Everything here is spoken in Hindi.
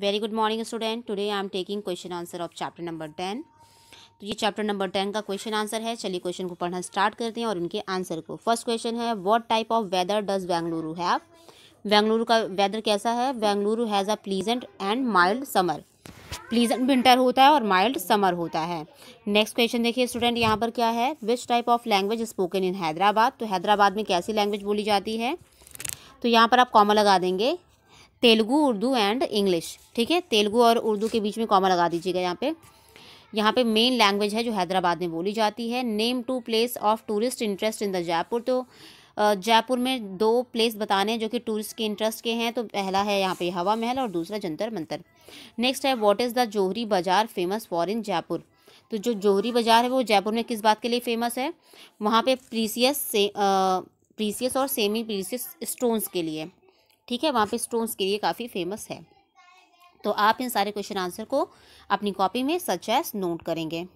very good morning student today I am taking question answer of chapter number ten तो ये चैप्टर नंबर टेन का क्वेश्चन आंसर है चलिए क्वेश्चन को पढ़ना स्टार्ट करते हैं और उनके आंसर को फर्स्ट क्वेश्चन है what type of weather does Bengaluru have Bengaluru का वेदर कैसा है Bengaluru has a pleasant and mild summer pleasant winter होता है और माइल्ड समर होता है नेक्स्ट क्वेश्चन देखिए स्टूडेंट यहाँ पर क्या है which type of language spoken in Hyderabad तो हैदराबाद में कैसी लैंग्वेज बोली जाती है तो यहाँ पर आप कॉमा लगा देंगे तेलुगु उर्दू एंड इंग्लिश ठीक है तेलुगू और उर्दू के बीच में कॉमा लगा दीजिएगा यहाँ पे यहाँ पे मेन लैंग्वेज है जो हैदराबाद में बोली जाती है name two place of tourist interest in the Jaipur तो जयपुर में दो प्लेस बताने हैं जो कि टूरिस्ट के इंटरेस्ट के हैं तो पहला है यहाँ पे हवा महल और दूसरा जंतर मंतर नेक्स्ट है what is the Johari Bazaar famous for in Jaipur तो जो जोहरी बाज़ार है वो जयपुर में किस बात के लिए फेमस है वहाँ पे प्रीसियस से प्रीसीस प्रीसियस और सेमी प्रीसियस स्टोन्स के लिए ठीक है वहाँ पे स्टोन्स के लिए काफ़ी फेमस है तो आप इन सारे क्वेश्चन आंसर को अपनी कॉपी में सच एस नोट करेंगे